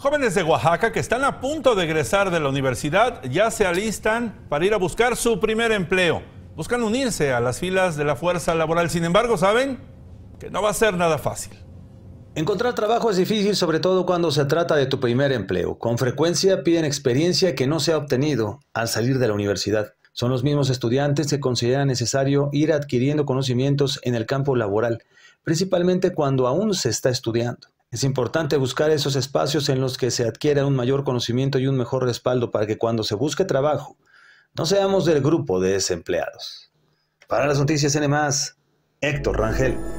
Jóvenes de Oaxaca que están a punto de egresar de la universidad ya se alistan para ir a buscar su primer empleo. Buscan unirse a las filas de la fuerza laboral. Sin embargo, saben que no va a ser nada fácil. Encontrar trabajo es difícil sobre todo cuando se trata de tu primer empleo. Con frecuencia piden experiencia que no se ha obtenido al salir de la universidad. Son los mismos estudiantes que consideran necesario ir adquiriendo conocimientos en el campo laboral, principalmente cuando aún se está estudiando. Es importante buscar esos espacios en los que se adquiera un mayor conocimiento y un mejor respaldo para que cuando se busque trabajo no seamos del grupo de desempleados. Para las noticias N, Héctor Rangel.